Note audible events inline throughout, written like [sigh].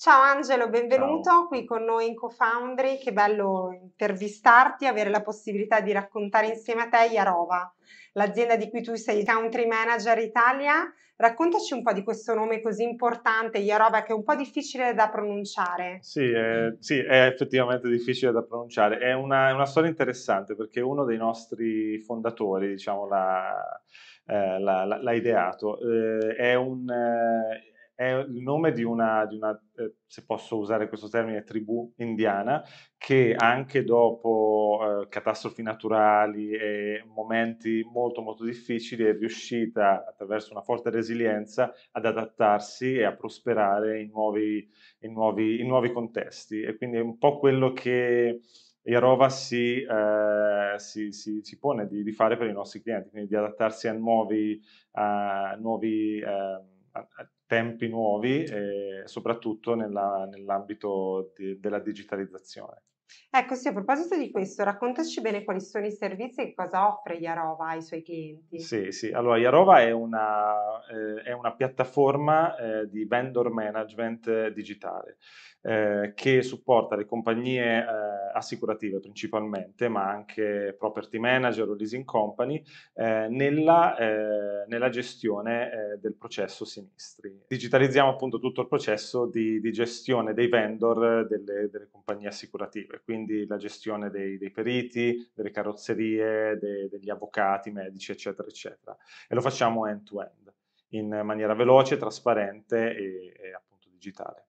Ciao Angelo, benvenuto Ciao. qui con noi in CoFoundry, che bello intervistarti e avere la possibilità di raccontare insieme a te Iarova, l'azienda di cui tu sei Country Manager Italia. Raccontaci un po' di questo nome così importante, Iarova, che è un po' difficile da pronunciare. Sì, è, sì, è effettivamente difficile da pronunciare. È una, è una, storia interessante perché uno dei nostri fondatori, diciamo, l'ha, eh, l'ha, ideato. Eh, è un... Eh, è il nome di una, di una eh, se posso usare questo termine, tribù indiana che anche dopo eh, catastrofi naturali e momenti molto molto difficili è riuscita attraverso una forte resilienza ad adattarsi e a prosperare in nuovi, in nuovi, in nuovi contesti. E quindi è un po' quello che... Iarova si, eh, si, si, si, pone di, di, fare per i nostri clienti, quindi di adattarsi a nuovi, a nuovi ehm, a, tempi nuovi e eh, soprattutto nella, nell'ambito di, della digitalizzazione. Ecco, sì, a proposito di questo, raccontaci bene quali sono i servizi e cosa offre Yarova ai suoi clienti. Sì, sì, allora Yarova è una, eh, è una piattaforma eh, di vendor management digitale eh, che supporta le compagnie eh, assicurative principalmente, ma anche property manager o leasing company, eh, nella, eh, nella, gestione del processo sinistri. Digitalizziamo appunto tutto il processo di, di gestione dei vendor delle, delle compagnie assicurative quindi la gestione dei, dei periti, delle carrozzerie, de, degli avvocati, medici, eccetera, eccetera. E lo facciamo end-to-end, in maniera veloce, trasparente e, e appunto digitale.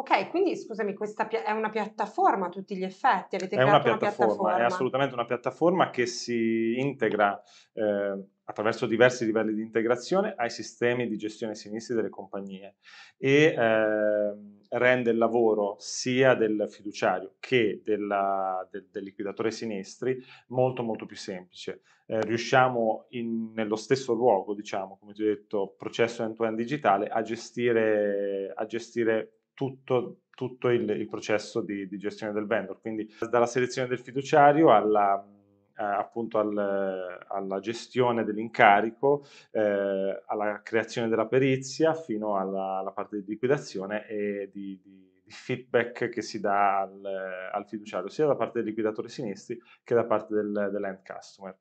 Ok, quindi scusami, questa pia- è una piattaforma a tutti gli effetti? Avete è una piattaforma, una piattaforma, è assolutamente una piattaforma che si integra eh, attraverso diversi livelli di integrazione ai sistemi di gestione sinistri delle compagnie e eh, rende il lavoro sia del fiduciario che della, del, del, liquidatore sinistri molto molto più semplice. Eh, riusciamo in, nello stesso luogo, diciamo, come ti ho detto, processo end-to-end digitale a gestire, a gestire tutto, tutto il, il, processo di, di, gestione del vendor, quindi dalla selezione del fiduciario alla, eh, appunto al, alla gestione dell'incarico, eh, alla creazione della perizia fino alla, alla parte di liquidazione e di, di feedback che si dà al, al, fiduciario, sia da parte dei liquidatori sinistri che da parte del, dell'end customer.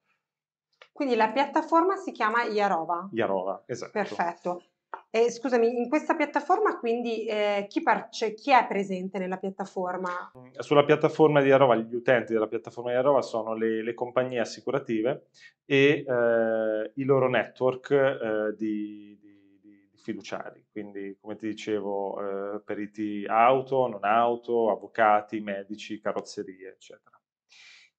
Quindi la piattaforma si chiama Iarova. Iarova, esatto. Perfetto. Eh, scusami, in questa piattaforma quindi eh, chi, parce- cioè, chi, è presente nella piattaforma? Mm, sulla piattaforma di Arova, gli utenti della piattaforma di Arova sono le, le compagnie assicurative e eh, i loro network eh, di, di, di, fiduciari, quindi come ti dicevo eh, periti auto, non auto, avvocati, medici, carrozzerie, eccetera.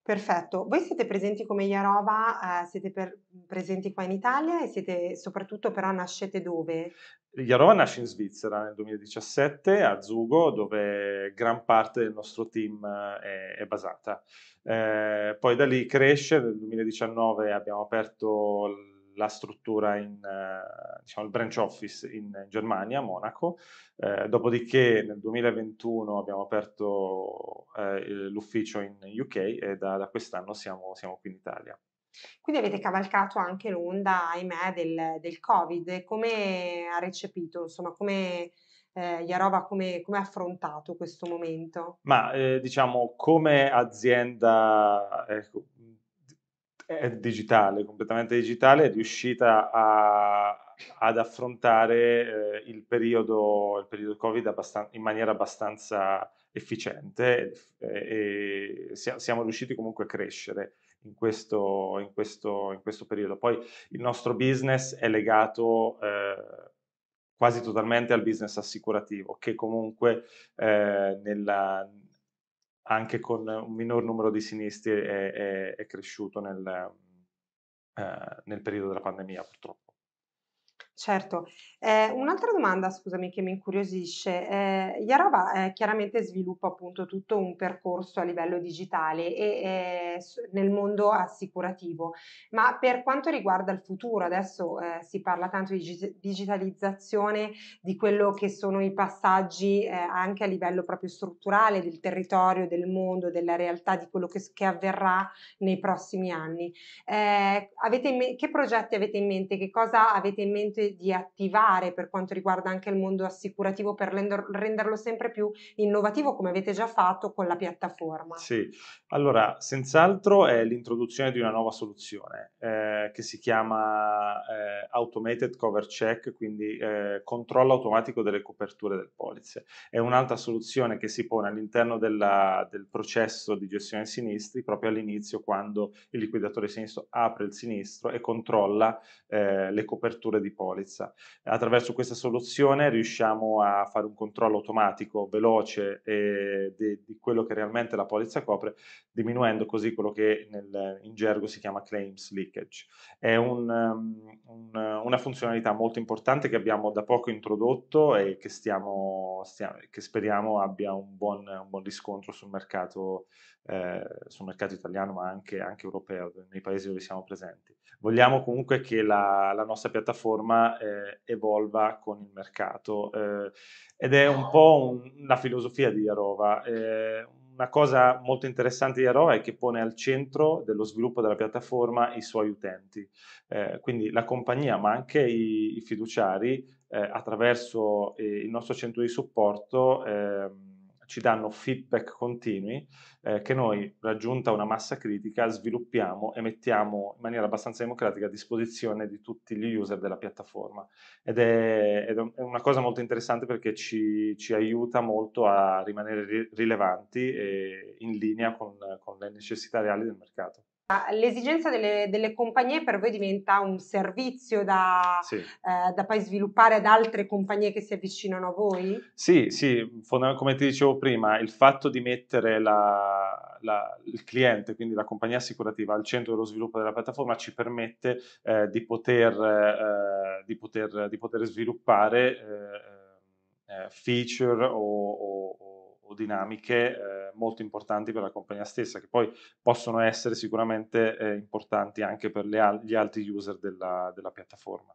Perfetto, voi siete presenti come Iarova, eh, siete per, mhmm, presenti qua in Italia e siete soprattutto però nascete dove? Iarova nasce in Svizzera nel 2017 a Zugo dove gran parte del nostro team eh, è, è basata. Eh, poi da lì cresce, nel 2019 abbiamo aperto la struttura, in, eh, diciamo, il branch office in Germania, Monaco, eh, dopodiché nel 2021 abbiamo aperto eh, l'ufficio in UK e da, da quest'anno siamo, siamo, qui in Italia. Quindi avete cavalcato anche l'onda, ahimè, del, del Covid, come ha recepito, insomma, come, Yarova, eh, come, come, ha affrontato questo momento? Ma eh, diciamo come azienda eh, è eh. digitale, completamente digitale, è riuscita a, ad affrontare eh, il, periodo, il, periodo, Covid abbastan- in maniera abbastanza efficiente eh, e, e si- siamo riusciti comunque a crescere. In questo, in, questo, in questo, periodo. Poi il nostro business è legato eh, quasi totalmente al business assicurativo, che comunque eh, nella, anche con un minor numero di sinistri è, è, è cresciuto nel, eh, nel periodo della pandemia, purtroppo. Certo. Eh, un'altra domanda, scusami, che mi incuriosisce. Eh, Yarava eh, chiaramente sviluppa appunto tutto un percorso a livello digitale e eh, nel mondo assicurativo, ma per quanto riguarda il futuro, adesso eh, si parla tanto di digitalizzazione, di quello che sono i passaggi eh, anche a livello proprio strutturale del territorio, del mondo, della realtà, di quello che, che avverrà nei prossimi anni. Me- che progetti avete in mente? Che cosa avete in mente? di attivare per quanto riguarda anche il mondo assicurativo per renderlo sempre più innovativo come avete già fatto con la piattaforma? Sì, allora senz'altro è l'introduzione di una nuova soluzione eh, che si chiama eh, Automated Cover Check, quindi eh, controllo automatico delle coperture del polizze. È un'altra soluzione che si pone all'interno della, del processo di gestione sinistri proprio all'inizio quando il liquidatore sinistro apre il sinistro e controlla eh, le coperture di polizze consapevolezza. Attraverso questa soluzione riusciamo a fare un controllo automatico, veloce eh, di, di, quello che realmente la polizza copre, diminuendo così quello che nel, in gergo si chiama claims leakage. È un, um, una funzionalità molto importante che abbiamo da poco introdotto e che, stiamo, stiamo, che speriamo abbia un buon, un buon riscontro sul mercato eh, sul mercato italiano ma anche, anche, europeo, nei paesi dove siamo presenti. Vogliamo comunque che la, la nostra piattaforma evolva, eh, evolva con il mercato. Eh, ed è un po' un, una filosofia di Arova. Eh, una cosa molto interessante di Arova è che pone al centro dello sviluppo della piattaforma i suoi utenti. Eh, quindi la compagnia, ma anche i, i fiduciari, eh, attraverso eh, il nostro centro di supporto, ehm, ci danno feedback continui eh, che noi, raggiunta una massa critica, sviluppiamo e mettiamo in maniera abbastanza democratica a disposizione di tutti gli user della piattaforma. Ed è, è una cosa molto interessante perché ci, ci, aiuta molto a rimanere rilevanti e in linea con, con le necessità reali del mercato. Ah, l'esigenza delle, delle, compagnie per voi diventa un servizio da, sì. eh, da, poi sviluppare ad altre compagnie che si avvicinano a voi? Sì, sì, come ti dicevo prima, il fatto di mettere la, la, il cliente, quindi la compagnia assicurativa, al centro dello sviluppo della piattaforma ci permette eh, di, poter, eh, di, poter, di, poter, sviluppare eh, eh, feature o, o o dinamiche eh, molto importanti per la compagnia stessa, che poi possono essere sicuramente eh, importanti anche per al- gli altri user della, della piattaforma.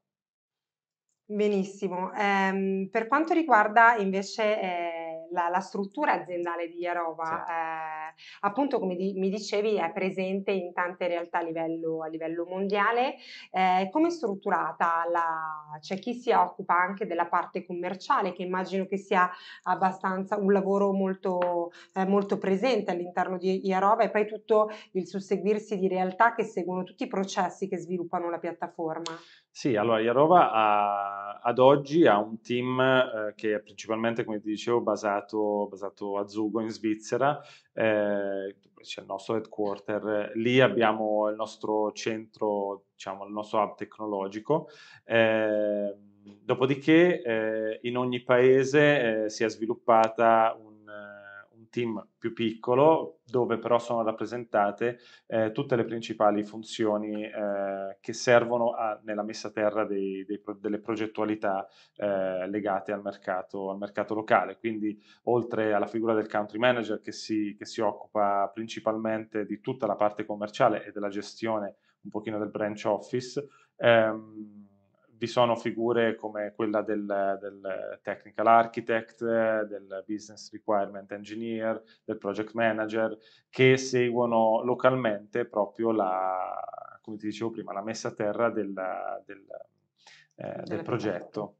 Benissimo. Ehm, per quanto riguarda invece eh, la, la struttura aziendale di Iarova, eh, appunto come di, mi dicevi, è presente in tante realtà a livello, a livello mondiale. Eh, come è strutturata? La, c'è chi si occupa anche della parte commerciale, che immagino che sia abbastanza un lavoro molto, eh, molto presente all'interno di Iarova e poi tutto il susseguirsi di realtà che seguono tutti i processi che sviluppano la piattaforma. Sì, allora Iarova ha, ad oggi ha un team eh, che è principalmente, come ti dicevo, basato, basato a Zugo in Svizzera, eh, c'è il nostro headquarter, lì abbiamo il nostro centro, diciamo, il nostro hub tecnologico. Ehm, eh, dopodiché in ogni paese eh, si è sviluppata un team più piccolo dove però sono rappresentate eh, tutte le principali funzioni eh, che servono a, nella messa a terra dei, dei, delle progettualità eh, legate al mercato, al mercato, locale. Quindi oltre alla figura del country manager che si, che si occupa principalmente di tutta la parte commerciale e della gestione un pochino del branch office, ehm, vi sono figure come quella del, del, technical architect, del business requirement engineer, del project manager, che seguono localmente proprio la, come ti dicevo prima, la messa a terra del, del, eh, del progetto.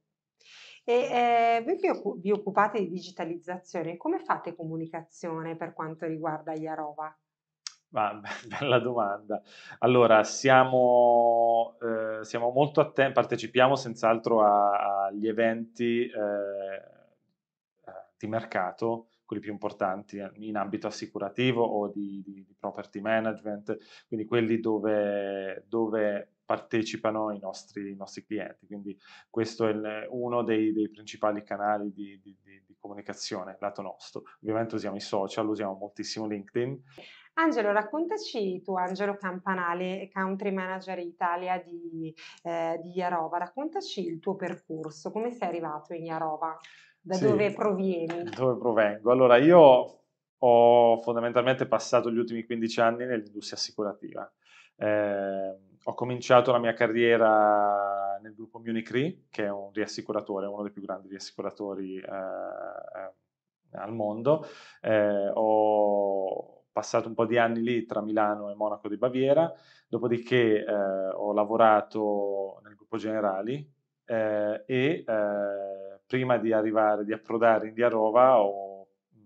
E eh, voi che vi occupate di digitalizzazione, come fate comunicazione per quanto riguarda gli Iarova? Ma [laughs] bella domanda. Allora, siamo, eh, siamo molto attenti, partecipiamo senz'altro agli eventi eh, eh, di mercato, quelli più importanti eh, in ambito assicurativo o di, di, di property management, quindi quelli dove, dove partecipano i nostri, i nostri, clienti. Quindi questo è il, uno dei, dei, principali canali di, di comunicazione, lato nostro. Ovviamente usiamo i social, usiamo moltissimo LinkedIn. Angelo, raccontaci tu, Angelo Campanale, Country Manager Italia di, eh, di Iarova, raccontaci il tuo percorso, come sei arrivato in Iarova, da sì, dove provieni? Da Dove provengo? Allora, io ho fondamentalmente passato gli ultimi 15 anni nell'industria assicurativa. Eh, ho cominciato la mia carriera nel gruppo Municri, che è un riassicuratore, uno dei più grandi riassicuratori eh, eh al mondo. Eh, ho, passato un po' di anni lì tra Milano e Monaco di Baviera, dopodiché eh, ho lavorato nel gruppo Generali eh, e eh, prima di arrivare, di approdare in Diarova ho, mh, mm,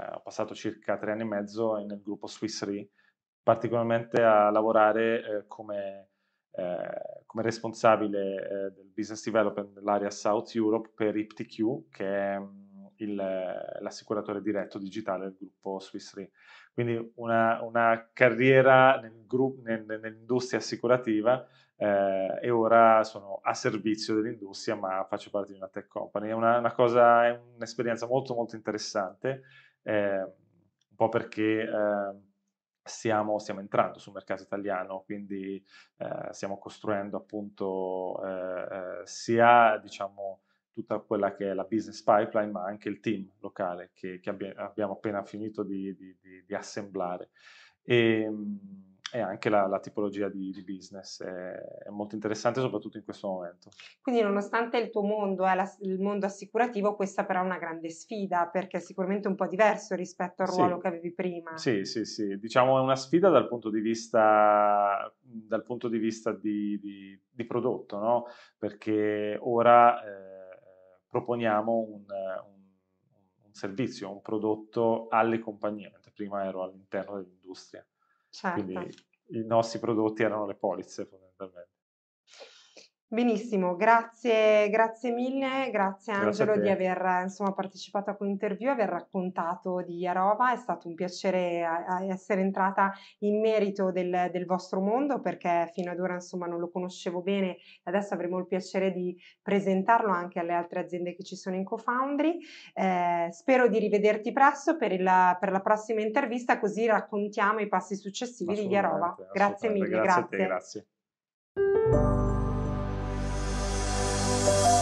eh, ho, passato circa tre anni e mezzo nel gruppo Swiss Re, particolarmente a lavorare eh, come... Eh, come responsabile eh, del business development dell'area South Europe per IPTQ, che è mm, il, l'assicuratore diretto digitale del gruppo Swiss Re. Quindi una, una carriera nel gru, nel, nell'industria assicurativa eh, e ora sono a servizio dell'industria ma faccio parte di una tech company. È, una, una cosa, è un'esperienza molto molto interessante, eh, un po' perché... Eh, Stiamo, stiamo, entrando sul mercato italiano, quindi eh, stiamo costruendo appunto eh, eh, sia diciamo, tutta quella che è la business pipeline, ma anche il team locale che, che abbia, abbiamo appena finito di, di, di, di assemblare. E, ehm, e anche la, la tipologia di, di business è, è, molto interessante soprattutto in questo momento. Quindi nonostante il tuo mondo è eh, la, il mondo assicurativo, questa però è una grande sfida perché è sicuramente un po' diverso rispetto al ruolo sì. che avevi prima. Sì, sì, sì, diciamo è una sfida dal punto di vista, dal punto di, vista di, di, prodotto, no? perché ora... Eh, proponiamo un, un, un servizio, un prodotto alle compagnie, mentre prima ero all'interno dell'industria. Certo. Quindi i nostri prodotti erano le polizze fondamentalmente. Benissimo, grazie, grazie mille, grazie Angelo grazie di aver insomma, partecipato a quell'interview, aver raccontato di Arova, è stato un piacere essere entrata in merito del, del, vostro mondo perché fino ad ora insomma, non lo conoscevo bene e adesso avremo il piacere di presentarlo anche alle altre aziende che ci sono in Cofoundry. Eh, spero di rivederti presto per, il, per, la prossima intervista così raccontiamo i passi successivi di Arova. Grazie mille, grazie. grazie. Bye.